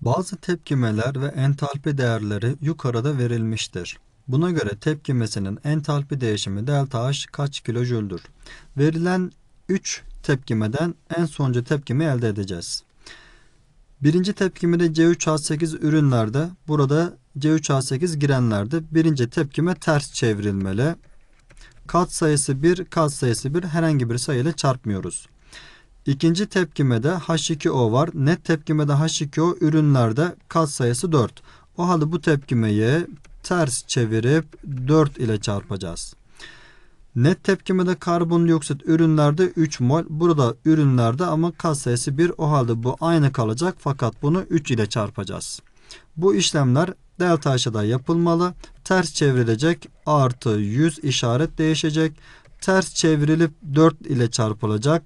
Bazı tepkimeler ve entalpi değerleri yukarıda verilmiştir. Buna göre tepkimesinin entalpi değişimi delta H kaç kilojüldür? Verilen 3 tepkimeden en sonuncu tepkimi elde edeceğiz. Birinci tepkimede C3H8 ürünlerde, burada C3H8 girenlerde birinci tepkime ters çevrilmeli. Kat sayısı 1, kat sayısı 1 herhangi bir sayı ile çarpmıyoruz. İkinci tepkimede H2O var. Net tepkimede H2O ürünlerde kat sayısı 4. O halde bu tepkimeyi ters çevirip 4 ile çarpacağız. Net tepkimede karbondioksit ürünlerde 3 mol. Burada ürünlerde ama kat sayısı 1. O halde bu aynı kalacak fakat bunu 3 ile çarpacağız. Bu işlemler delta aşağıda yapılmalı. Ters çevrilecek artı 100 işaret değişecek. Ters çevrilip 4 ile çarpılacak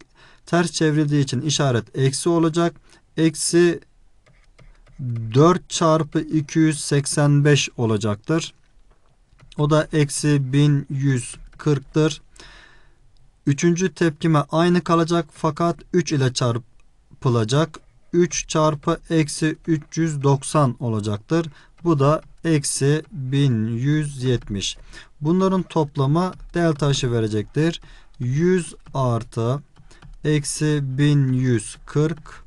Ters çevrildiği için işaret eksi olacak. Eksi 4 çarpı 285 olacaktır. O da eksi 1140'tır. Üçüncü tepkime aynı kalacak fakat 3 ile çarpılacak. 3 çarpı eksi 390 olacaktır. Bu da eksi 1170. Bunların toplamı delta H'ı verecektir. 100 artı eksi 1140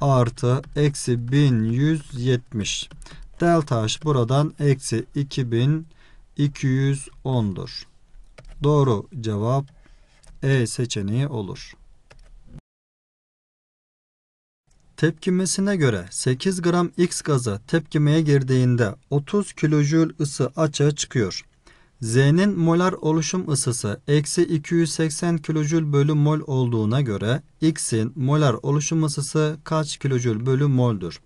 artı eksi 1170. Delta H buradan eksi 2210'dur. Doğru cevap E seçeneği olur. Tepkimesine göre 8 gram X gazı tepkimeye girdiğinde 30 kilojül ısı açığa çıkıyor. Z'nin molar oluşum ısısı eksi 280 kilojül bölü mol olduğuna göre X'in molar oluşum ısısı kaç kilojül bölü moldur?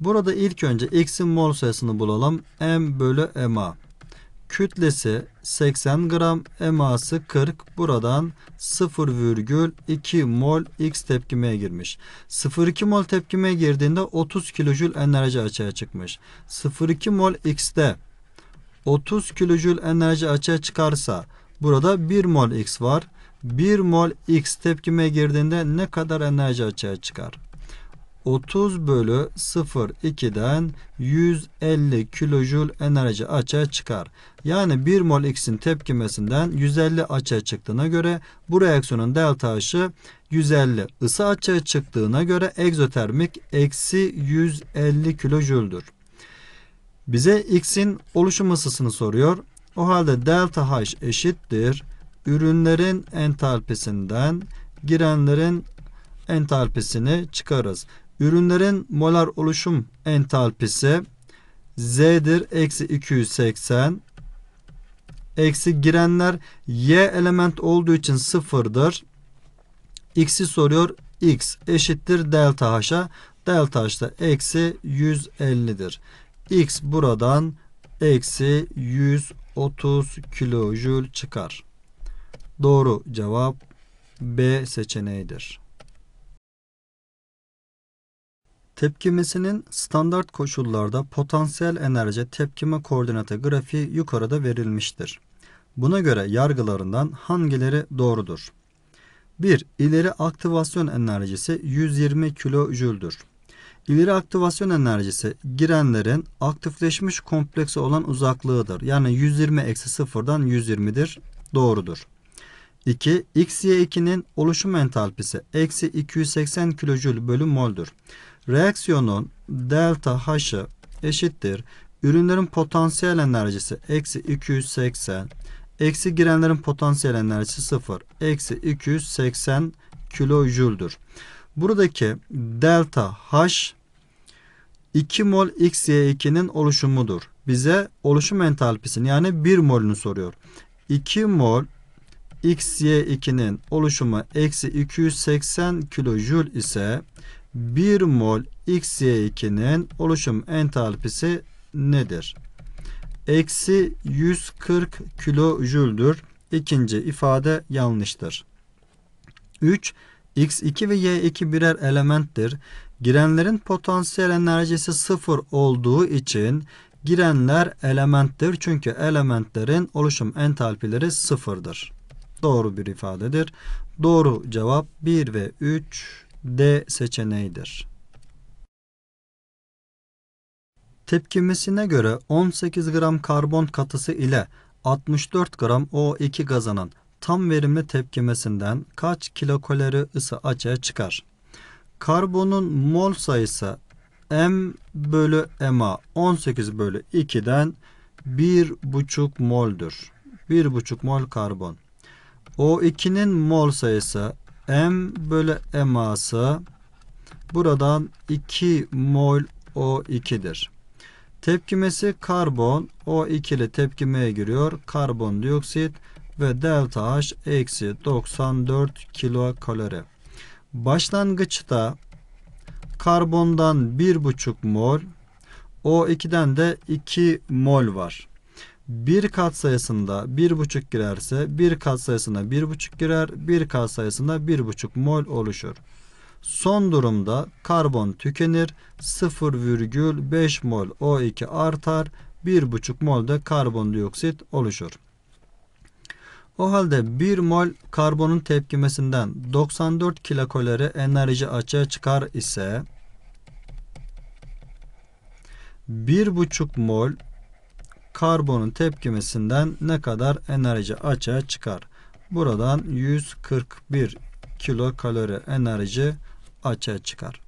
Burada ilk önce X'in mol sayısını bulalım. M bölü MA. Kütlesi 80 gram, MA'sı 40. Buradan 0,2 mol X tepkimeye girmiş. 0,2 mol tepkimeye girdiğinde 30 kilojül enerji açığa çıkmış. 0,2 mol X'te 30 kilojül enerji açığa çıkarsa burada 1 mol X var. 1 mol X tepkime girdiğinde ne kadar enerji açığa çıkar? 30 bölü 0,2'den 150 kilojül enerji açığa çıkar. Yani 1 mol X'in tepkimesinden 150 açığa çıktığına göre bu reaksiyonun delta H'ı 150 ısı açığa çıktığına göre egzotermik eksi 150 kilojüldür. Bize x'in oluşum masasını soruyor. O halde delta h eşittir. Ürünlerin entalpisinden girenlerin entalpisini çıkarız. Ürünlerin molar oluşum entalpisi z'dir. Eksi 280 eksi girenler y element olduğu için sıfırdır. X'i soruyor. X eşittir delta h'a. Delta h da eksi 150'dir. X buradan eksi 130 kilojül çıkar. Doğru cevap B seçeneğidir. Tepkimesinin standart koşullarda potansiyel enerji tepkime koordinatı grafiği yukarıda verilmiştir. Buna göre yargılarından hangileri doğrudur? 1. İleri aktivasyon enerjisi 120 kilojüldür. İleri aktivasyon enerjisi girenlerin aktifleşmiş komplekse olan uzaklığıdır. Yani 120 eksi 0'dan 120'dir. Doğrudur. 2. XY2'nin oluşum entalpisi eksi 280 kilojül bölü moldür. Reaksiyonun delta H'ı eşittir. Ürünlerin potansiyel enerjisi eksi 280 Eksi girenlerin potansiyel enerjisi 0. Eksi 280 kilojüldür. Buradaki delta H 2 mol XY2'nin oluşumudur. Bize oluşum entalpisini yani 1 molünü soruyor. 2 mol XY2'nin oluşumu eksi 280 kilojül ise 1 mol XY2'nin oluşum entalpisi nedir? Eksi 140 kilojüldür. İkinci ifade yanlıştır. 3. X2 ve Y2 birer elementtir. Girenlerin potansiyel enerjisi sıfır olduğu için girenler elementtir. Çünkü elementlerin oluşum entalpileri sıfırdır. Doğru bir ifadedir. Doğru cevap 1 ve 3 D seçeneğidir. Tepkimesine göre 18 gram karbon katısı ile 64 gram O2 gazının tam verimli tepkimesinden kaç kilokalori ısı açığa çıkar? Karbonun mol sayısı M bölü MA 18 bölü 2'den 1,5 moldür. 1,5 mol karbon. O2'nin mol sayısı M bölü MA'sı buradan 2 mol O2'dir. Tepkimesi karbon O2 ile tepkimeye giriyor. Karbondioksit ve delta H eksi 94 kilo kilokalori. Başlangıçta karbondan 1,5 mol, O2'den de 2 mol var. Bir kat sayısında 1,5 girerse bir kat sayısına 1,5 girer, bir kat sayısında 1,5 mol oluşur. Son durumda karbon tükenir, 0,5 mol O2 artar, 1,5 mol de karbondioksit oluşur. O halde 1 mol karbonun tepkimesinden 94 kilokalori enerji açığa çıkar ise 1,5 mol karbonun tepkimesinden ne kadar enerji açığa çıkar? Buradan 141 kilokalori enerji açığa çıkar.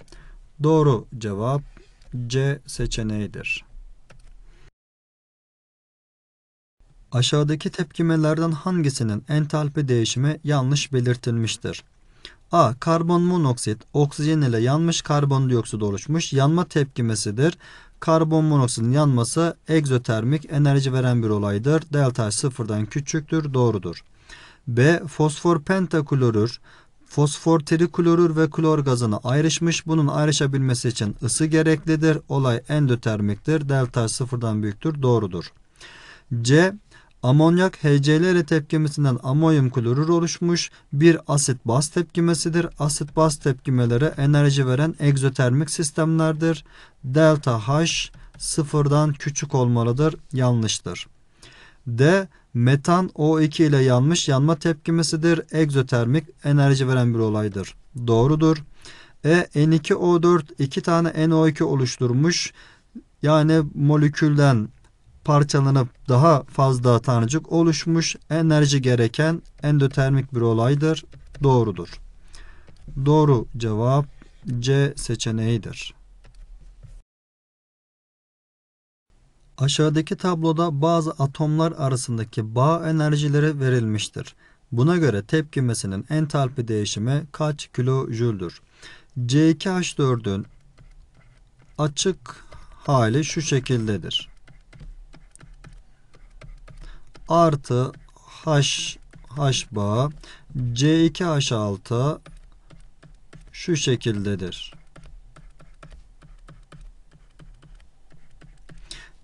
Doğru cevap C seçeneğidir. Aşağıdaki tepkimelerden hangisinin entalpi değişimi yanlış belirtilmiştir? A. Karbon monoksit oksijen ile yanmış karbondioksit oluşmuş yanma tepkimesidir. Karbon monoksitin yanması egzotermik enerji veren bir olaydır. Delta sıfırdan küçüktür doğrudur. B. Fosfor pentaklorür fosfor triklorür ve klor gazına ayrışmış. Bunun ayrışabilmesi için ısı gereklidir. Olay endotermiktir. Delta sıfırdan büyüktür. Doğrudur. C. Amonyak HCl tepkimesinden amonyum klorür oluşmuş bir asit baz tepkimesidir. Asit baz tepkimeleri enerji veren egzotermik sistemlerdir. Delta H sıfırdan küçük olmalıdır. Yanlıştır. D. Metan O2 ile yanmış yanma tepkimesidir. Egzotermik enerji veren bir olaydır. Doğrudur. E. N2O4 iki tane NO2 oluşturmuş. Yani molekülden parçalanıp daha fazla tanecik oluşmuş enerji gereken endotermik bir olaydır. Doğrudur. Doğru cevap C seçeneğidir. Aşağıdaki tabloda bazı atomlar arasındaki bağ enerjileri verilmiştir. Buna göre tepkimesinin entalpi değişimi kaç kilojüldür? C2H4'ün açık hali şu şekildedir artı h h bağı c2h6 şu şekildedir.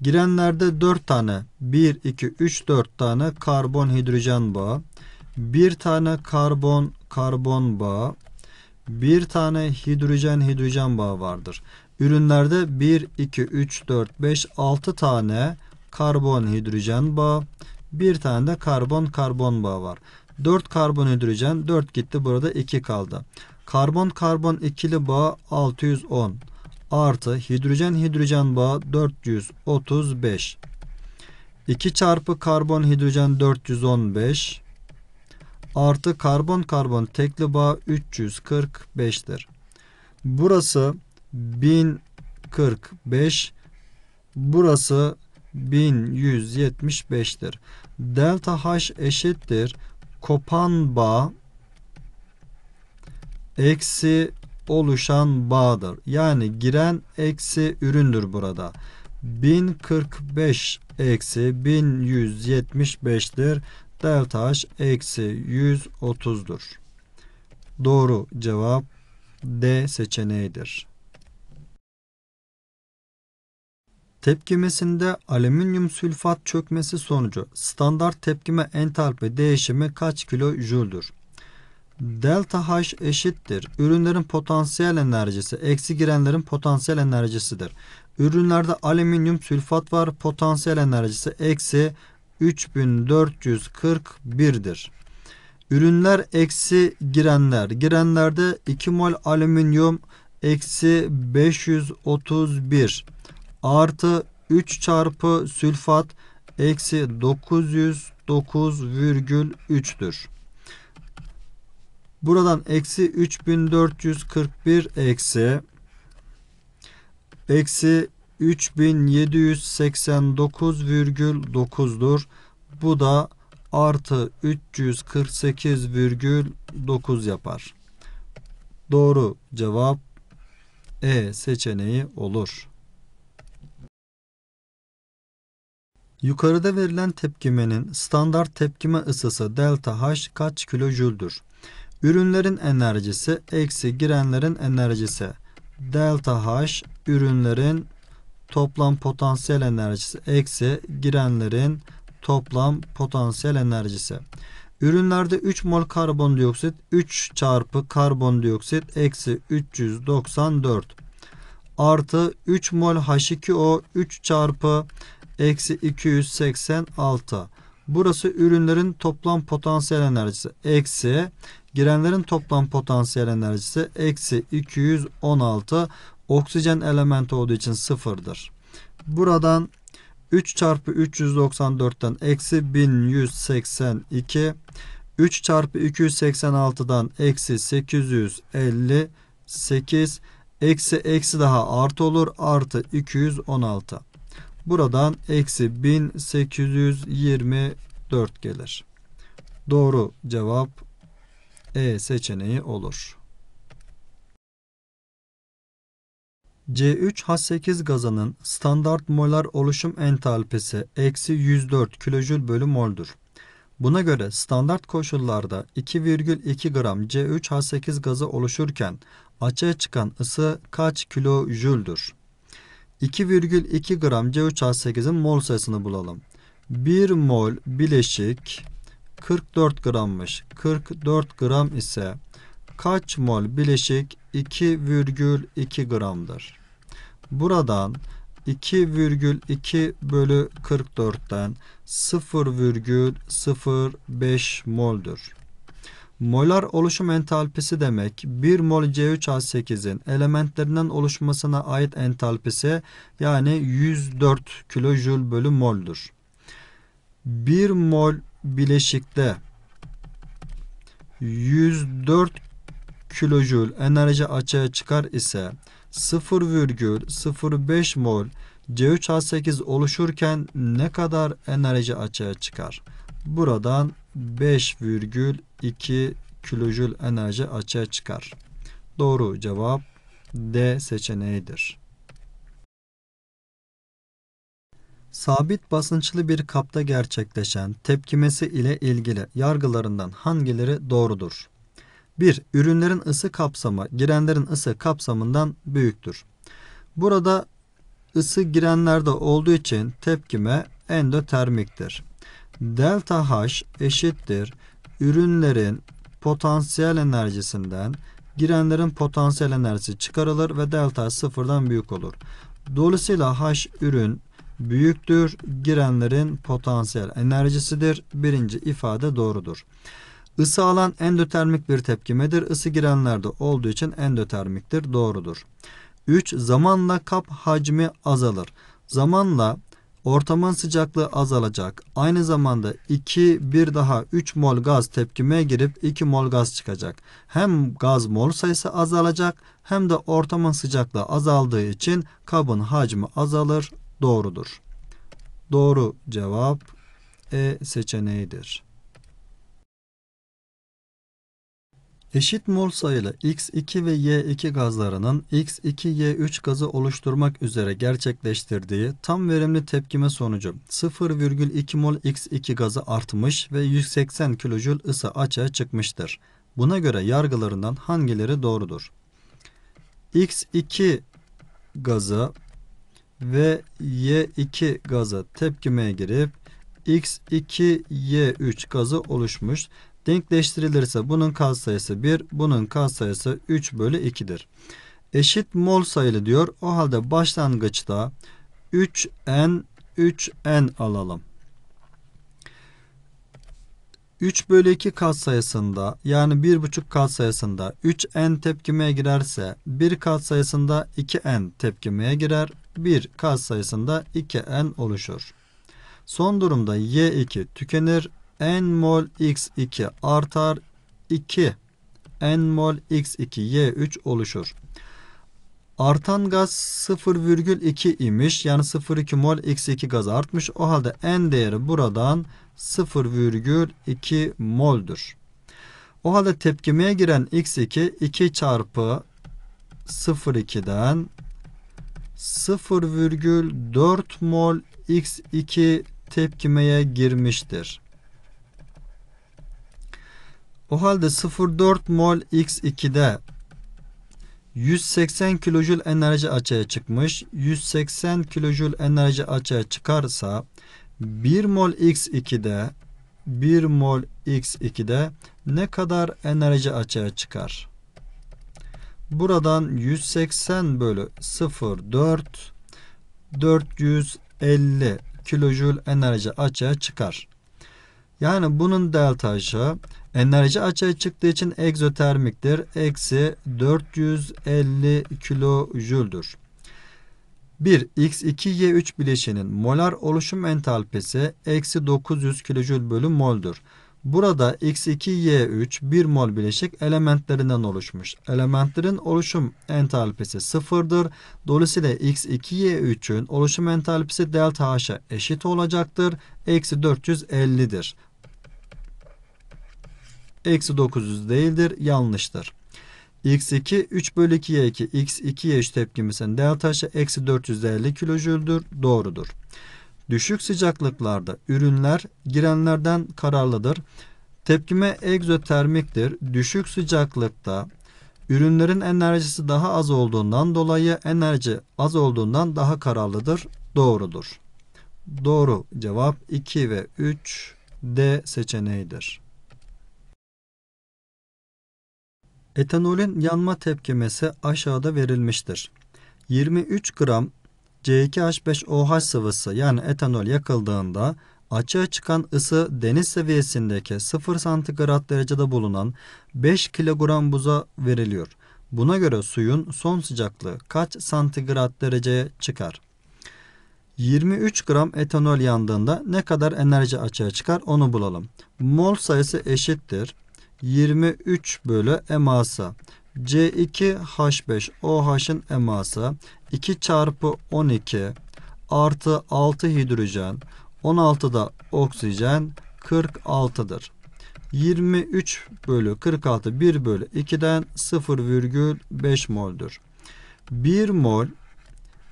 Girenlerde 4 tane 1 2 3 4 tane karbon hidrojen bağı, bir tane karbon karbon bağı, bir tane hidrojen hidrojen bağı vardır. Ürünlerde 1 2 3 4 5 6 tane karbon hidrojen bağı, bir tane de karbon karbon bağı var. 4 karbon hidrojen 4 gitti burada 2 kaldı. Karbon karbon ikili bağı 610 artı hidrojen hidrojen bağı 435. 2 çarpı karbon hidrojen 415 artı karbon karbon tekli bağ 345'tir. Burası 1045 burası 1175'tir delta h eşittir kopan bağ eksi oluşan bağdır. Yani giren eksi üründür burada. 1045 eksi 1175'tir. Delta h eksi 130'dur. Doğru cevap D seçeneğidir. Tepkimesinde alüminyum sülfat çökmesi sonucu standart tepkime entalpi değişimi kaç kilo jüldür? Delta H eşittir. Ürünlerin potansiyel enerjisi eksi girenlerin potansiyel enerjisidir. Ürünlerde alüminyum sülfat var. Potansiyel enerjisi eksi 3441'dir. Ürünler eksi girenler. Girenlerde 2 mol alüminyum eksi 531 artı 3 çarpı sülfat eksi 909,3'tür. Buradan eksi 3441 eksi eksi 3789,9'dur. Bu da artı 348,9 yapar. Doğru cevap E seçeneği olur. Yukarıda verilen tepkimenin standart tepkime ısısı delta H kaç kilojüldür? Ürünlerin enerjisi eksi girenlerin enerjisi. Delta H ürünlerin toplam potansiyel enerjisi eksi girenlerin toplam potansiyel enerjisi. Ürünlerde 3 mol karbondioksit 3 çarpı karbondioksit eksi 394 artı 3 mol H2O 3 çarpı eksi 286. Burası ürünlerin toplam potansiyel enerjisi eksi girenlerin toplam potansiyel enerjisi eksi 216 oksijen elementi olduğu için sıfırdır. Buradan 3 çarpı 394'ten eksi 1182 3 çarpı 286'dan eksi 858 eksi eksi daha artı olur artı 216. Buradan eksi 1824 gelir. Doğru cevap E seçeneği olur. C3H8 gazının standart molar oluşum entalpisi eksi 104 kilojül bölü moldur. Buna göre standart koşullarda 2,2 gram C3H8 gazı oluşurken açığa çıkan ısı kaç kilojüldür? 2,2 gram C3H8'in mol sayısını bulalım. 1 mol bileşik 44 grammış. 44 gram ise kaç mol bileşik 2,2 gramdır. Buradan 2,2 bölü 44'ten 0,05 moldür. Molar oluşum entalpisi demek bir mol C3H8'in elementlerinden oluşmasına ait entalpisi yani 104 kJ bölü moldur. Bir mol bileşikte 104 kJ enerji açığa çıkar ise 0,05 mol C3H8 oluşurken ne kadar enerji açığa çıkar? Buradan 5,2 kilojül enerji açığa çıkar. Doğru cevap D seçeneğidir. Sabit basınçlı bir kapta gerçekleşen tepkimesi ile ilgili yargılarından hangileri doğrudur? 1. Ürünlerin ısı kapsamı girenlerin ısı kapsamından büyüktür. Burada ısı girenlerde olduğu için tepkime endotermiktir delta H eşittir ürünlerin potansiyel enerjisinden girenlerin potansiyel enerjisi çıkarılır ve delta sıfırdan büyük olur. Dolayısıyla H ürün büyüktür girenlerin potansiyel enerjisidir. Birinci ifade doğrudur. Isı alan endotermik bir tepkimedir. Isı girenlerde olduğu için endotermiktir. Doğrudur. 3. Zamanla kap hacmi azalır. Zamanla Ortamın sıcaklığı azalacak. Aynı zamanda 2 bir daha 3 mol gaz tepkimeye girip 2 mol gaz çıkacak. Hem gaz mol sayısı azalacak hem de ortamın sıcaklığı azaldığı için kabın hacmi azalır. Doğrudur. Doğru cevap E seçeneğidir. Eşit mol sayılı X2 ve Y2 gazlarının X2Y3 gazı oluşturmak üzere gerçekleştirdiği tam verimli tepkime sonucu 0,2 mol X2 gazı artmış ve 180 kJ ısı açığa çıkmıştır. Buna göre yargılarından hangileri doğrudur? X2 gazı ve Y2 gazı tepkimeye girip X2Y3 gazı oluşmuş Denkleştirilirse bunun kat sayısı 1, bunun kat sayısı 3 bölü 2'dir. Eşit mol sayılı diyor. O halde başlangıçta 3n 3n alalım. 3 bölü 2 kat sayısında, yani 1,5 sayısında 3n tepkimeye girerse 1 sayısında 2n tepkimeye girer. 1 sayısında 2n oluşur. Son durumda y2 tükenir n mol x2 artar 2 n mol x2 y3 oluşur. Artan gaz 0,2 imiş. Yani 0,2 mol x2 gaz artmış. O halde n değeri buradan 0,2 moldur. O halde tepkimeye giren x2 2 çarpı 0,2'den 0,4 mol x2 tepkimeye girmiştir. O halde 0,4 mol X2'de 180 kilojül enerji açığa çıkmış. 180 kilojül enerji açığa çıkarsa 1 mol X2'de 1 mol X2'de ne kadar enerji açığa çıkar? Buradan 180 bölü 0,4 450 kilojül enerji açığa çıkar. Yani bunun delta H Enerji açığa çıktığı için egzotermiktir. Eksi 450 kilojüldür. 1. X2Y3 bileşinin molar oluşum entalpisi eksi 900 kilojül bölü moldur. Burada X2Y3 1 mol bileşik elementlerinden oluşmuş. Elementlerin oluşum entalpisi sıfırdır. Dolayısıyla X2Y3'ün oluşum entalpisi delta H'a eşit olacaktır. Eksi 450'dir eksi 900 değildir. Yanlıştır. X2 3 bölü 2'ye 2 X2'ye 3 tepkimizin deltaşı eksi 450 kilojüldür. Doğrudur. Düşük sıcaklıklarda ürünler girenlerden kararlıdır. Tepkime egzotermiktir. Düşük sıcaklıkta ürünlerin enerjisi daha az olduğundan dolayı enerji az olduğundan daha kararlıdır. Doğrudur. Doğru cevap 2 ve 3 D seçeneğidir. Etanolün yanma tepkimesi aşağıda verilmiştir. 23 gram C2H5OH sıvısı yani etanol yakıldığında açığa çıkan ısı deniz seviyesindeki 0 santigrat derecede bulunan 5 kilogram buza veriliyor. Buna göre suyun son sıcaklığı kaç santigrat dereceye çıkar? 23 gram etanol yandığında ne kadar enerji açığa çıkar onu bulalım. Mol sayısı eşittir. 23 bölü emasa. C2H5 OH'ın emasa 2 çarpı 12 artı 6 hidrojen 16 da oksijen 46'dır. 23 bölü 46 1 bölü 2'den 0,5 moldür. 1 mol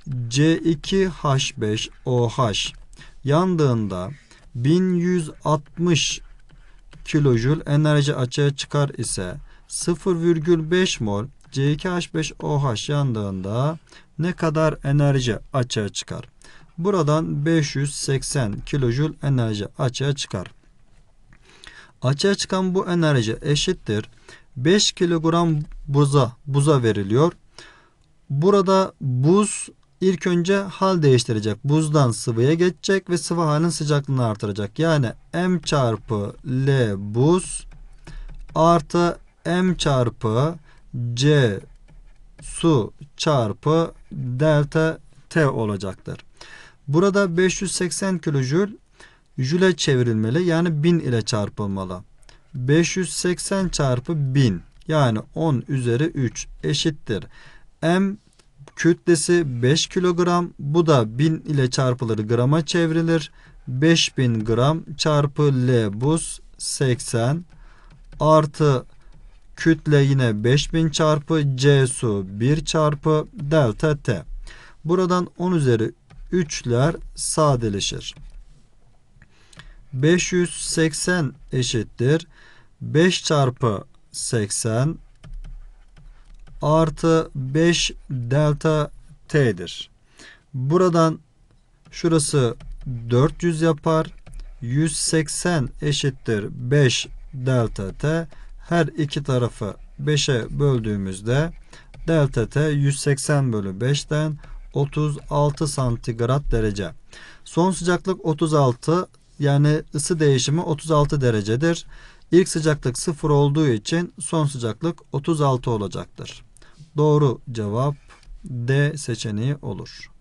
C2H5OH yandığında 1160 kilojül enerji açığa çıkar ise 0,5 mol C2H5OH yandığında ne kadar enerji açığa çıkar? Buradan 580 kilojül enerji açığa çıkar. Açığa çıkan bu enerji eşittir. 5 kilogram buza buza veriliyor. Burada buz ilk önce hal değiştirecek. Buzdan sıvıya geçecek ve sıvı halin sıcaklığını artıracak. Yani m çarpı l buz artı m çarpı c su çarpı delta t olacaktır. Burada 580 kilojül jüle çevrilmeli. Yani 1000 ile çarpılmalı. 580 çarpı 1000 yani 10 üzeri 3 eşittir. M kütlesi 5 kilogram. Bu da 1000 ile çarpılır grama çevrilir. 5000 gram çarpı L buz 80 artı kütle yine 5000 çarpı C su 1 çarpı delta T. Buradan 10 üzeri 3'ler sadeleşir. 580 eşittir. 5 çarpı 80 artı 5 delta t'dir. Buradan şurası 400 yapar. 180 eşittir 5 delta t. Her iki tarafı 5'e böldüğümüzde delta t 180 bölü 5'ten 36 santigrat derece. Son sıcaklık 36 yani ısı değişimi 36 derecedir. İlk sıcaklık 0 olduğu için son sıcaklık 36 olacaktır. Doğru cevap D seçeneği olur.